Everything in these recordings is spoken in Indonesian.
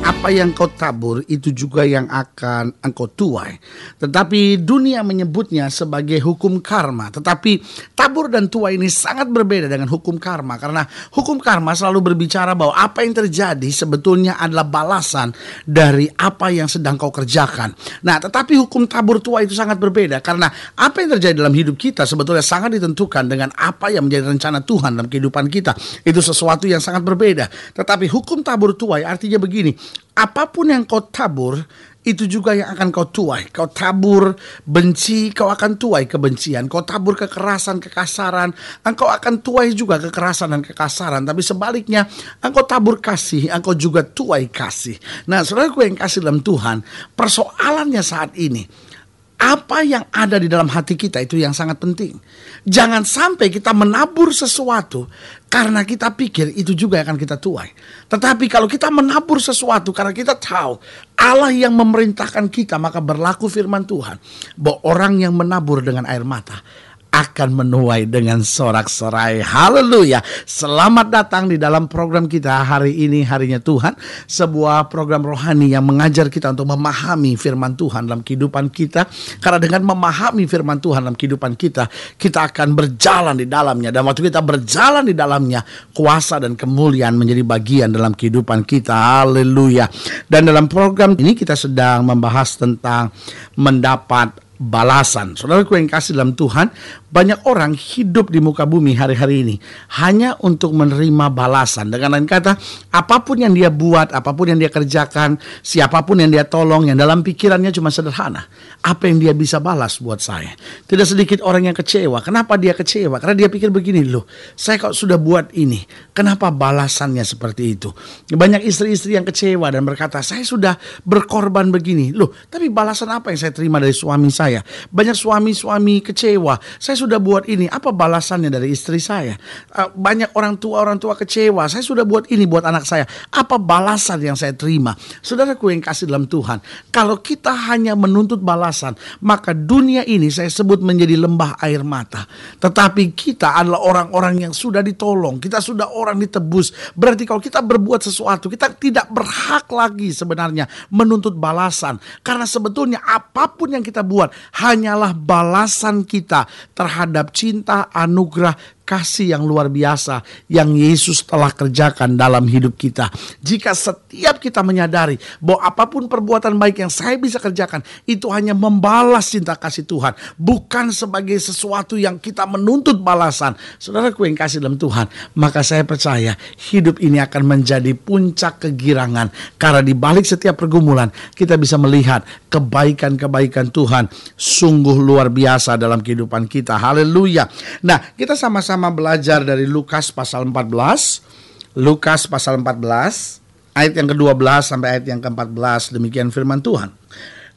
apa yang kau tabur itu juga yang akan engkau tuai. Tetapi dunia menyebutnya sebagai hukum karma. Tetapi tabur dan tuai ini sangat berbeda dengan hukum karma karena hukum karma selalu berbicara bahwa apa yang terjadi sebetulnya adalah balasan dari apa yang sedang kau kerjakan. Nah, tetapi hukum tabur tuai itu sangat berbeda karena apa yang terjadi dalam hidup kita sebetulnya sangat ditentukan dengan apa yang menjadi rencana Tuhan dalam kehidupan kita. Itu sesuatu yang sangat berbeda. Tetapi hukum tabur tuai artinya begini, apapun yang kau tabur itu juga yang akan kau tuai. Kau tabur benci, kau akan tuai kebencian. Kau tabur kekerasan, kekasaran, engkau akan tuai juga kekerasan dan kekasaran. Tapi sebaliknya, engkau tabur kasih, engkau juga tuai kasih. Nah, saudaraku yang kasih dalam Tuhan, persoalannya saat ini, apa yang ada di dalam hati kita itu yang sangat penting. Jangan sampai kita menabur sesuatu karena kita pikir itu juga akan kita tuai. Tetapi kalau kita menabur sesuatu karena kita tahu Allah yang memerintahkan kita maka berlaku firman Tuhan bahwa orang yang menabur dengan air mata akan menuai dengan sorak-sorai. Haleluya. Selamat datang di dalam program kita hari ini harinya Tuhan, sebuah program rohani yang mengajar kita untuk memahami firman Tuhan dalam kehidupan kita. Karena dengan memahami firman Tuhan dalam kehidupan kita, kita akan berjalan di dalamnya dan waktu kita berjalan di dalamnya, kuasa dan kemuliaan menjadi bagian dalam kehidupan kita. Haleluya. Dan dalam program ini kita sedang membahas tentang mendapat balasan. Saudara yang kasih dalam Tuhan, banyak orang hidup di muka bumi hari-hari ini hanya untuk menerima balasan. Dengan lain kata, apapun yang dia buat, apapun yang dia kerjakan, siapapun yang dia tolong, yang dalam pikirannya cuma sederhana. Apa yang dia bisa balas buat saya? Tidak sedikit orang yang kecewa. Kenapa dia kecewa? Karena dia pikir begini, loh, saya kok sudah buat ini, kenapa balasannya seperti itu? Banyak istri-istri yang kecewa dan berkata, saya sudah berkorban begini. Loh, tapi balasan apa yang saya terima dari suami saya? Banyak suami-suami kecewa. Saya sudah buat ini, apa balasannya dari istri saya? Eh, banyak orang tua orang tua kecewa. Saya sudah buat ini buat anak saya. Apa balasan yang saya terima? Saudaraku yang kasih dalam Tuhan, kalau kita hanya menuntut balasan, maka dunia ini saya sebut menjadi lembah air mata. Tetapi kita adalah orang-orang yang sudah ditolong, kita sudah orang ditebus. Berarti kalau kita berbuat sesuatu, kita tidak berhak lagi sebenarnya menuntut balasan karena sebetulnya apapun yang kita buat hanyalah balasan kita terhadap terhadap cinta anugerah kasih yang luar biasa yang Yesus telah kerjakan dalam hidup kita. Jika setiap kita menyadari bahwa apapun perbuatan baik yang saya bisa kerjakan itu hanya membalas cinta kasih Tuhan, bukan sebagai sesuatu yang kita menuntut balasan. Saudara ku yang kasih dalam Tuhan, maka saya percaya hidup ini akan menjadi puncak kegirangan karena di balik setiap pergumulan kita bisa melihat kebaikan-kebaikan Tuhan sungguh luar biasa dalam kehidupan kita. Haleluya. Nah, kita sama-sama sama-sama belajar dari Lukas pasal 14. Lukas pasal 14 ayat yang ke-12 sampai ayat yang ke-14 demikian firman Tuhan.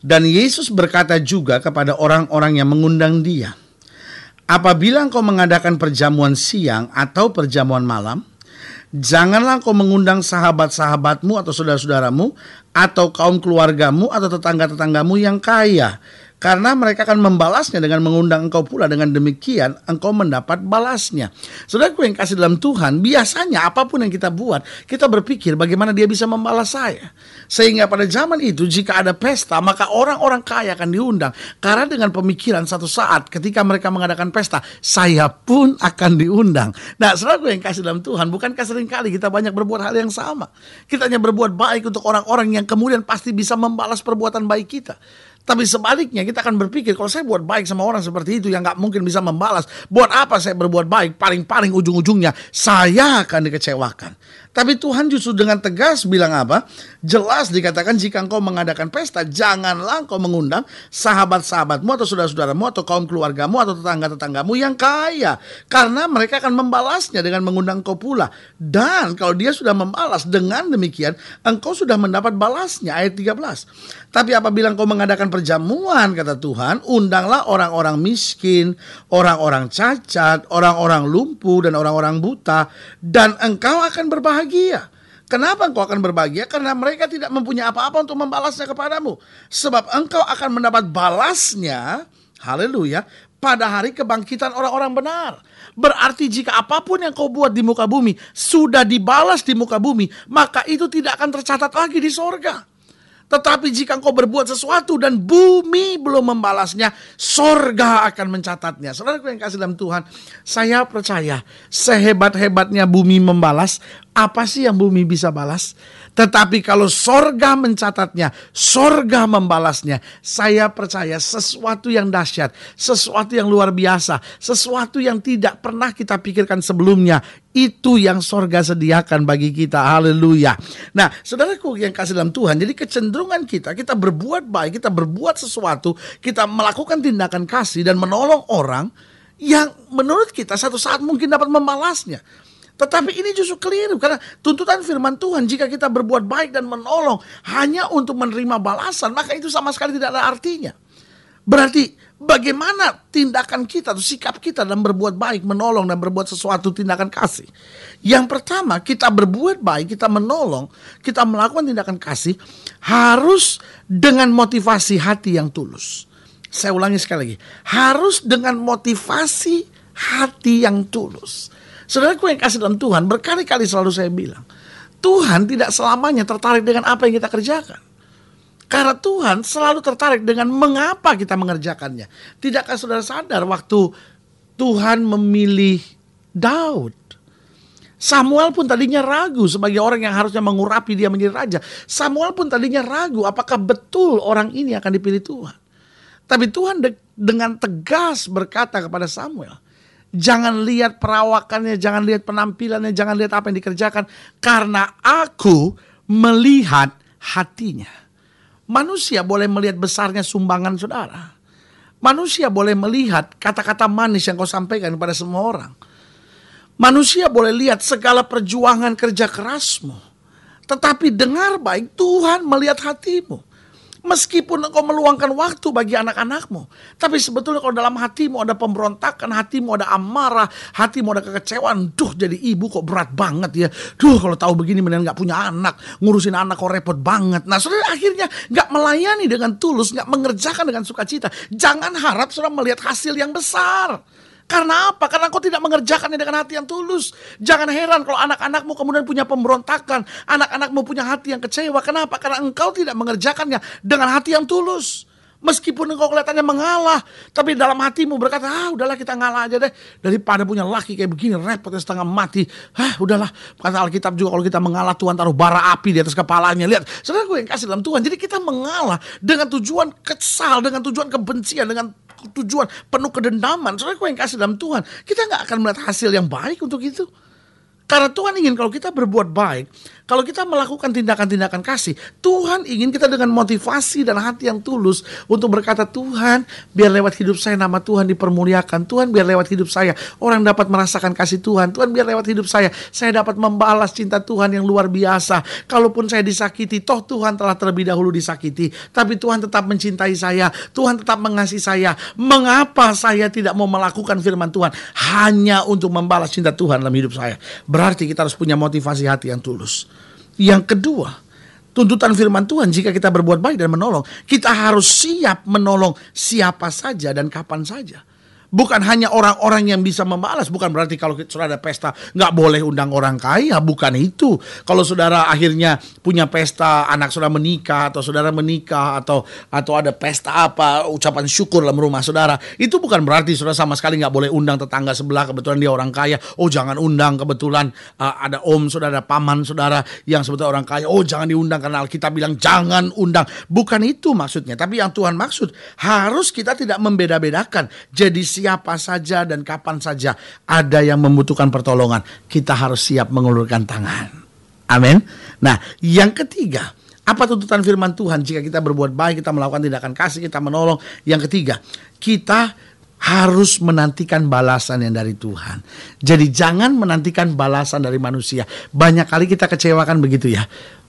Dan Yesus berkata juga kepada orang-orang yang mengundang dia, Apabila engkau mengadakan perjamuan siang atau perjamuan malam, janganlah engkau mengundang sahabat-sahabatmu atau saudara-saudaramu atau kaum keluargamu atau tetangga-tetanggamu yang kaya karena mereka akan membalasnya dengan mengundang engkau pula dengan demikian engkau mendapat balasnya. Saudaraku yang kasih dalam Tuhan, biasanya apapun yang kita buat, kita berpikir bagaimana dia bisa membalas saya. Sehingga pada zaman itu jika ada pesta, maka orang-orang kaya akan diundang karena dengan pemikiran satu saat ketika mereka mengadakan pesta, saya pun akan diundang. Nah, saudaraku yang kasih dalam Tuhan, bukankah seringkali kita banyak berbuat hal yang sama? Kita hanya berbuat baik untuk orang-orang yang kemudian pasti bisa membalas perbuatan baik kita. Tapi sebaliknya kita akan berpikir kalau saya buat baik sama orang seperti itu yang nggak mungkin bisa membalas, buat apa saya berbuat baik? Paling-paling ujung-ujungnya saya akan dikecewakan. Tapi Tuhan justru dengan tegas bilang apa? Jelas dikatakan jika engkau mengadakan pesta, janganlah engkau mengundang sahabat-sahabatmu atau saudara-saudaramu atau kaum keluargamu atau tetangga-tetanggamu yang kaya. Karena mereka akan membalasnya dengan mengundang engkau pula. Dan kalau dia sudah membalas dengan demikian, engkau sudah mendapat balasnya. Ayat 13. Tapi apabila engkau mengadakan perjamuan, kata Tuhan, undanglah orang-orang miskin, orang-orang cacat, orang-orang lumpuh, dan orang-orang buta. Dan engkau akan berbahagia berbahagia. Kenapa engkau akan berbahagia? Karena mereka tidak mempunyai apa-apa untuk membalasnya kepadamu. Sebab engkau akan mendapat balasnya, haleluya, pada hari kebangkitan orang-orang benar. Berarti jika apapun yang kau buat di muka bumi sudah dibalas di muka bumi, maka itu tidak akan tercatat lagi di sorga. Tetapi jika engkau berbuat sesuatu dan bumi belum membalasnya, sorga akan mencatatnya. Saudaraku yang kasih dalam Tuhan, saya percaya sehebat-hebatnya bumi membalas, apa sih yang bumi bisa balas? Tetapi kalau sorga mencatatnya, sorga membalasnya, saya percaya sesuatu yang dahsyat, sesuatu yang luar biasa, sesuatu yang tidak pernah kita pikirkan sebelumnya, itu yang sorga sediakan bagi kita. Haleluya. Nah, saudaraku yang kasih dalam Tuhan, jadi kecenderungan kita, kita berbuat baik, kita berbuat sesuatu, kita melakukan tindakan kasih dan menolong orang yang menurut kita satu saat mungkin dapat membalasnya. Tetapi ini justru keliru karena tuntutan firman Tuhan jika kita berbuat baik dan menolong hanya untuk menerima balasan maka itu sama sekali tidak ada artinya. Berarti bagaimana tindakan kita atau sikap kita dalam berbuat baik, menolong dan berbuat sesuatu tindakan kasih. Yang pertama, kita berbuat baik, kita menolong, kita melakukan tindakan kasih harus dengan motivasi hati yang tulus. Saya ulangi sekali lagi, harus dengan motivasi hati yang tulus. Saudaraku yang kasih dalam Tuhan, berkali-kali selalu saya bilang, Tuhan tidak selamanya tertarik dengan apa yang kita kerjakan. Karena Tuhan selalu tertarik dengan mengapa kita mengerjakannya. Tidakkah saudara sadar waktu Tuhan memilih Daud? Samuel pun tadinya ragu sebagai orang yang harusnya mengurapi dia menjadi raja. Samuel pun tadinya ragu apakah betul orang ini akan dipilih Tuhan. Tapi Tuhan de dengan tegas berkata kepada Samuel, Jangan lihat perawakannya, jangan lihat penampilannya, jangan lihat apa yang dikerjakan. Karena aku melihat hatinya. Manusia boleh melihat besarnya sumbangan saudara. Manusia boleh melihat kata-kata manis yang kau sampaikan kepada semua orang. Manusia boleh lihat segala perjuangan kerja kerasmu. Tetapi dengar baik, Tuhan melihat hatimu. Meskipun engkau meluangkan waktu bagi anak-anakmu, tapi sebetulnya kalau dalam hatimu ada pemberontakan, hatimu ada amarah, hatimu ada kekecewaan, duh jadi ibu kok berat banget ya. Duh kalau tahu begini mendingan nggak punya anak, ngurusin anak kok repot banget. Nah saudara akhirnya nggak melayani dengan tulus, nggak mengerjakan dengan sukacita. Jangan harap saudara melihat hasil yang besar. Karena apa? Karena engkau tidak mengerjakannya dengan hati yang tulus. Jangan heran kalau anak-anakmu kemudian punya pemberontakan, anak-anakmu punya hati yang kecewa. Kenapa? Karena engkau tidak mengerjakannya dengan hati yang tulus. Meskipun engkau kelihatannya mengalah, tapi dalam hatimu berkata, ah udahlah kita ngalah aja deh. Daripada punya laki kayak begini, repotnya setengah mati. Hah udahlah, kata Alkitab juga kalau kita mengalah Tuhan taruh bara api di atas kepalanya. Lihat, saudara gue yang kasih dalam Tuhan. Jadi kita mengalah dengan tujuan kesal, dengan tujuan kebencian, dengan tujuan, penuh kedendaman. soalnya kau yang kasih dalam Tuhan. Kita nggak akan melihat hasil yang baik untuk itu. Karena Tuhan ingin kalau kita berbuat baik, kalau kita melakukan tindakan-tindakan kasih, Tuhan ingin kita dengan motivasi dan hati yang tulus untuk berkata, Tuhan, biar lewat hidup saya nama Tuhan dipermuliakan. Tuhan, biar lewat hidup saya orang dapat merasakan kasih Tuhan. Tuhan, biar lewat hidup saya, saya dapat membalas cinta Tuhan yang luar biasa. Kalaupun saya disakiti, toh Tuhan telah terlebih dahulu disakiti. Tapi Tuhan tetap mencintai saya. Tuhan tetap mengasihi saya. Mengapa saya tidak mau melakukan firman Tuhan? Hanya untuk membalas cinta Tuhan dalam hidup saya. Berarti kita harus punya motivasi hati yang tulus. Yang kedua, tuntutan firman Tuhan jika kita berbuat baik dan menolong, kita harus siap menolong siapa saja dan kapan saja bukan hanya orang-orang yang bisa membalas, bukan berarti kalau sudah ada pesta nggak boleh undang orang kaya, bukan itu. Kalau saudara akhirnya punya pesta, anak sudah menikah atau saudara menikah atau atau ada pesta apa, ucapan syukur dalam rumah saudara, itu bukan berarti saudara sama sekali nggak boleh undang tetangga sebelah kebetulan dia orang kaya, oh jangan undang kebetulan uh, ada om saudara, paman saudara yang sebetulnya orang kaya, oh jangan diundang karena kita bilang jangan undang, bukan itu maksudnya. Tapi yang Tuhan maksud harus kita tidak membeda-bedakan. Jadi si siapa saja dan kapan saja ada yang membutuhkan pertolongan, kita harus siap mengulurkan tangan. Amin. Nah, yang ketiga, apa tuntutan firman Tuhan jika kita berbuat baik, kita melakukan tindakan kasih, kita menolong? Yang ketiga, kita harus menantikan balasan yang dari Tuhan. Jadi jangan menantikan balasan dari manusia. Banyak kali kita kecewakan begitu ya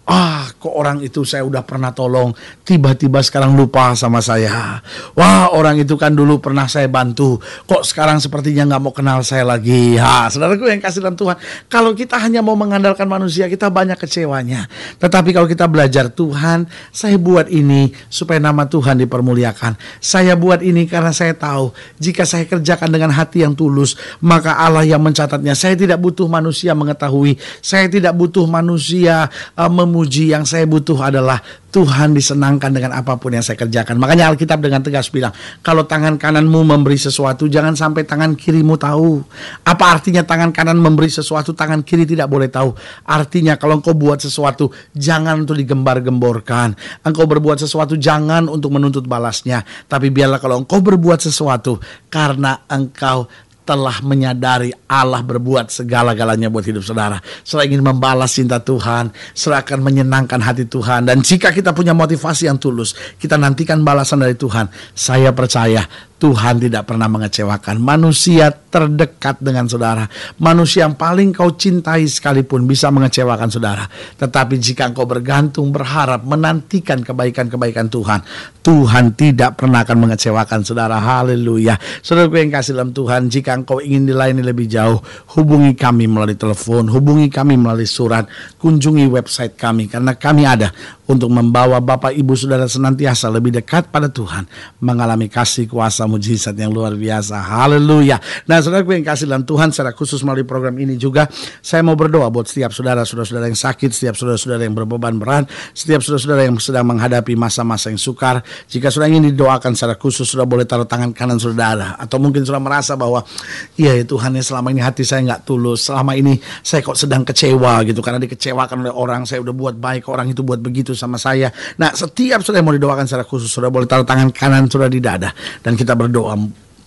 Ah, kok orang itu saya udah pernah tolong, tiba-tiba sekarang lupa sama saya. Wah, orang itu kan dulu pernah saya bantu, kok sekarang sepertinya nggak mau kenal saya lagi. Ha, saudaraku yang kasih dalam Tuhan, kalau kita hanya mau mengandalkan manusia, kita banyak kecewanya. Tetapi kalau kita belajar Tuhan, saya buat ini supaya nama Tuhan dipermuliakan. Saya buat ini karena saya tahu, jika saya kerjakan dengan hati yang tulus, maka Allah yang mencatatnya. Saya tidak butuh manusia mengetahui, saya tidak butuh manusia uh, mem memuji yang saya butuh adalah Tuhan disenangkan dengan apapun yang saya kerjakan. Makanya Alkitab dengan tegas bilang, kalau tangan kananmu memberi sesuatu, jangan sampai tangan kirimu tahu. Apa artinya tangan kanan memberi sesuatu, tangan kiri tidak boleh tahu. Artinya kalau engkau buat sesuatu, jangan untuk digembar-gemborkan. Engkau berbuat sesuatu, jangan untuk menuntut balasnya. Tapi biarlah kalau engkau berbuat sesuatu, karena engkau telah menyadari Allah berbuat segala-galanya buat hidup saudara. Saudara ingin membalas cinta Tuhan, saudara akan menyenangkan hati Tuhan. Dan jika kita punya motivasi yang tulus, kita nantikan balasan dari Tuhan. Saya percaya Tuhan tidak pernah mengecewakan. Manusia terdekat dengan saudara, manusia yang paling kau cintai sekalipun bisa mengecewakan saudara. Tetapi jika engkau bergantung, berharap, menantikan kebaikan-kebaikan Tuhan, Tuhan tidak pernah akan mengecewakan saudara. Haleluya. Saudaraku yang kasih dalam Tuhan, jika engkau ingin dilayani lebih jauh, hubungi kami melalui telepon, hubungi kami melalui surat, kunjungi website kami karena kami ada untuk membawa Bapak Ibu Saudara senantiasa lebih dekat pada Tuhan, mengalami kasih kuasa mujizat yang luar biasa. Haleluya. Nah, saudara yang kasih dalam Tuhan secara khusus melalui program ini juga, saya mau berdoa buat setiap saudara, saudara-saudara yang sakit, setiap saudara-saudara yang berbeban berat, setiap saudara-saudara yang sedang menghadapi masa-masa yang sukar. Jika saudara ingin didoakan secara khusus, sudah boleh taruh tangan kanan saudara. Atau mungkin saudara merasa bahwa, iya ya Tuhan, ya selama ini hati saya nggak tulus. Selama ini saya kok sedang kecewa gitu, karena dikecewakan oleh orang. Saya udah buat baik, orang itu buat begitu sama saya. Nah, setiap saudara yang mau didoakan secara khusus, sudah boleh taruh tangan kanan sudah di dada. Dan kita berdoa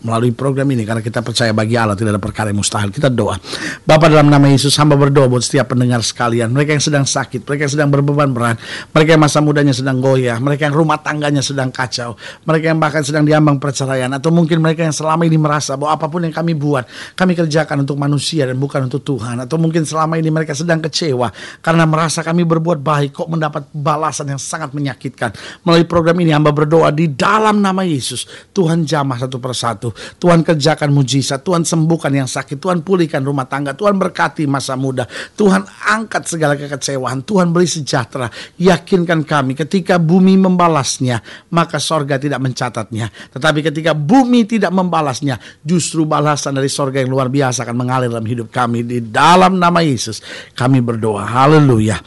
melalui program ini karena kita percaya bagi Allah tidak ada perkara yang mustahil. Kita doa. Bapak dalam nama Yesus hamba berdoa buat setiap pendengar sekalian, mereka yang sedang sakit, mereka yang sedang berbeban berat, mereka yang masa mudanya sedang goyah, mereka yang rumah tangganya sedang kacau, mereka yang bahkan sedang diambang perceraian atau mungkin mereka yang selama ini merasa bahwa apapun yang kami buat, kami kerjakan untuk manusia dan bukan untuk Tuhan atau mungkin selama ini mereka sedang kecewa karena merasa kami berbuat baik kok mendapat balasan yang sangat menyakitkan. Melalui program ini hamba berdoa di dalam nama Yesus, Tuhan jamah satu persatu Tuhan kerjakan mujizat, Tuhan sembuhkan yang sakit, Tuhan pulihkan rumah tangga, Tuhan berkati masa muda, Tuhan angkat segala kekecewaan, Tuhan beri sejahtera. Yakinkan kami ketika bumi membalasnya, maka sorga tidak mencatatnya. Tetapi ketika bumi tidak membalasnya, justru balasan dari sorga yang luar biasa akan mengalir dalam hidup kami. Di dalam nama Yesus kami berdoa. Haleluya.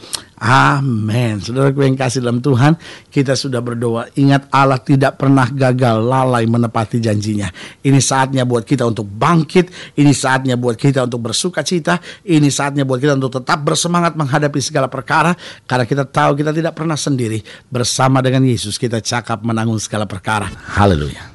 Amin. Saudara yang kasih dalam Tuhan, kita sudah berdoa. Ingat Allah tidak pernah gagal lalai menepati janjinya. Ini saatnya buat kita untuk bangkit. Ini saatnya buat kita untuk bersuka cita. Ini saatnya buat kita untuk tetap bersemangat menghadapi segala perkara. Karena kita tahu kita tidak pernah sendiri. Bersama dengan Yesus kita cakap menanggung segala perkara. Haleluya.